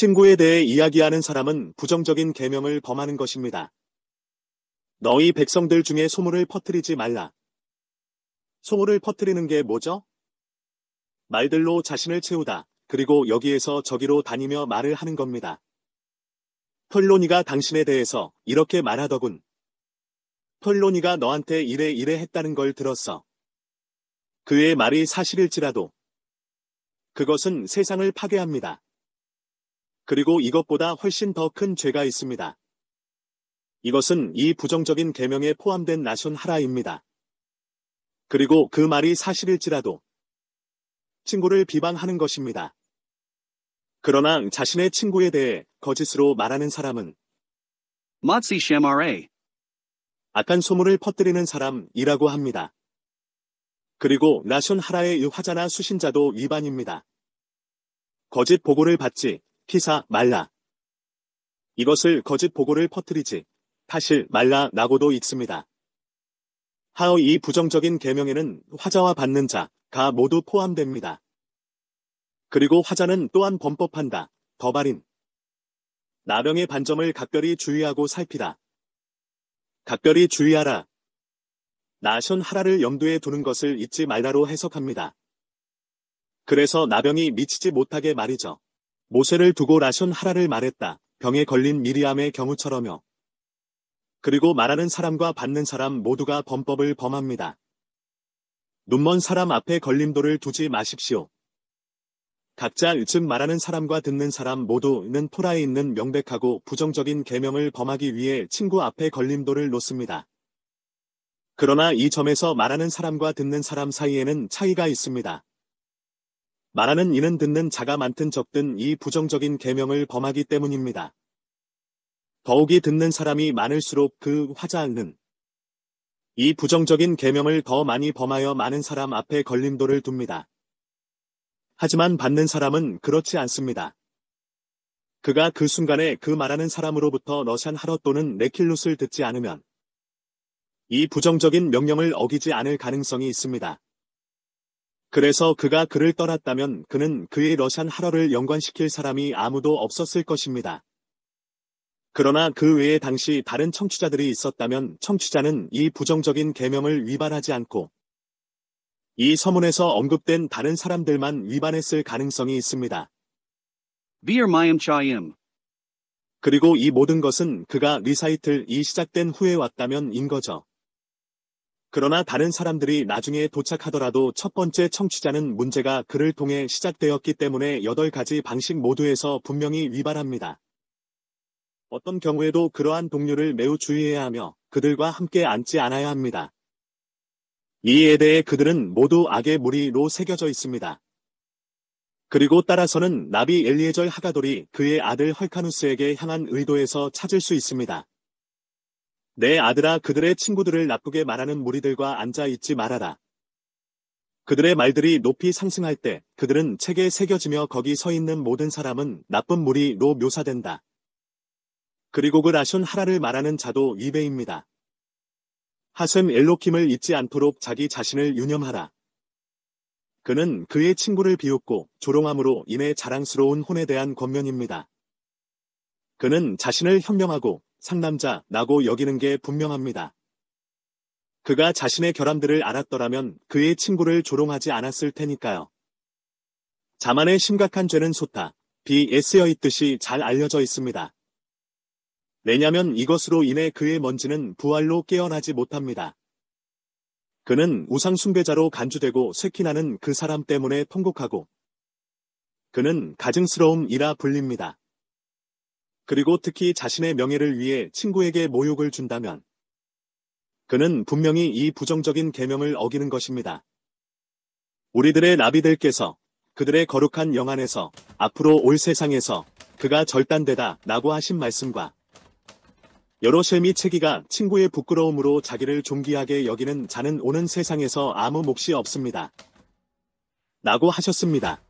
친구에 대해 이야기하는 사람은 부정적인 계명을 범하는 것입니다. 너희 백성들 중에 소문을 퍼뜨리지 말라. 소문을 퍼뜨리는 게 뭐죠? 말들로 자신을 채우다. 그리고 여기에서 저기로 다니며 말을 하는 겁니다. 털로니가 당신에 대해서 이렇게 말하더군. 털로니가 너한테 이래 이래 했다는 걸 들었어. 그의 말이 사실일지라도 그것은 세상을 파괴합니다. 그리고 이것보다 훨씬 더 큰 죄가 있습니다. 이것은 이 부정적인 계명에 포함된 나순 하라입니다. 그리고 그 말이 사실일지라도 친구를 비방하는 것입니다. 그러나 자신의 친구에 대해 거짓으로 말하는 사람은 마치 악한 소문을 퍼뜨리는 사람이라고 합니다. 그리고 나순 하라의 유화자나 수신자도 위반입니다. 거짓 보고를 받지 피사 말라. 이것을 거짓 보고를 퍼뜨리지 사실 말라라고도 있습니다 하어 이 부정적인 계명에는 화자와 받는 자가 모두 포함됩니다. 그리고 화자는 또한 범법한다. 더발인. 나병의 반점을 각별히 주의하고 살피다. 각별히 주의하라. 나션 하라를 염두에 두는 것을 잊지 말라로 해석합니다. 그래서 나병이 미치지 못하게 말이죠. 모세를 두고 라손 하라를 말했다. 병에 걸린 미리암의 경우처럼요. 그리고 말하는 사람과 받는 사람 모두가 범법을 범합니다. 눈먼 사람 앞에 걸림돌을 두지 마십시오. 각자 즉 말하는 사람과 듣는 사람 모두는 토라에 있는 명백하고 부정적인 계명을 범하기 위해 친구 앞에 걸림돌을 놓습니다. 그러나 이 점에서 말하는 사람과 듣는 사람 사이에는 차이가 있습니다. 말하는 이는 듣는 자가 많든 적든 이 부정적인 계명을 범하기 때문입니다. 더욱이 듣는 사람이 많을수록 그 화자는 이 부정적인 계명을 더 많이 범하여 많은 사람 앞에 걸림돌을 둡니다. 하지만 받는 사람은 그렇지 않습니다. 그가 그 순간에 그 말하는 사람으로부터 러샨 하러 또는 레킬루을 듣지 않으면 이 부정적인 명령을 어기지 않을 가능성이 있습니다. 그래서 그가 그를 떠났다면 그는 그의 러시안 하러를 연관시킬 사람이 아무도 없었을 것입니다. 그러나 그 외에 당시 다른 청취자들이 있었다면 청취자는 이 부정적인 계명을 위반하지 않고 이 서문에서 언급된 다른 사람들만 위반했을 가능성이 있습니다. 그리고 이 모든 것은 그가 리사이틀이 시작된 후에 왔다면인 거죠. 그러나 다른 사람들이 나중에 도착하더라도 첫 번째 청취자는 문제가 그를 통해 시작되었기 때문에 8가지 방식 모두에서 분명히 위반합니다. 어떤 경우에도 그러한 동료를 매우 주의해야 하며 그들과 함께 앉지 않아야 합니다. 이에 대해 그들은 모두 악의 무리로 새겨져 있습니다. 그리고 따라서는 나비 엘리에절 하가돌이 그의 아들 헐카누스에게 향한 의도에서 찾을 수 있습니다. 내 아들아 그들의 친구들을 나쁘게 말하는 무리들과 앉아 있지 말아라. 그들의 말들이 높이 상승할 때 그들은 책에 새겨지며 거기 서 있는 모든 사람은 나쁜 무리로 묘사된다. 그리고 그 라슌 하라를 말하는 자도 이베입니다. 하셈 엘로킴을 잊지 않도록 자기 자신을 유념하라. 그는 그의 친구를 비웃고 조롱함으로 인해 자랑스러운 혼에 대한 권면입니다. 그는 자신을 혁명하고 상남자라고 여기는 게 분명합니다. 그가 자신의 결함들을 알았더라면 그의 친구를 조롱하지 않았을 테니까요. 자만의 심각한 죄는 소타, 비에 쓰여 있듯이 잘 알려져 있습니다. 왜냐면 이것으로 인해 그의 먼지는 부활로 깨어나지 못합니다. 그는 우상숭배자로 간주되고 쇠키나는 그 사람 때문에 통곡하고 그는 가증스러움이라 불립니다. 그리고 특히 자신의 명예를 위해 친구에게 모욕을 준다면 그는 분명히 이 부정적인 계명을 어기는 것입니다. 우리들의 나비들께서 그들의 거룩한 영안에서 앞으로 올 세상에서 그가 절단되다 라고 하신 말씀과 여로셈이 체기가 친구의 부끄러움으로 자기를 존귀하게 여기는 자는 오는 세상에서 아무 몫이 없습니다. 라고 하셨습니다.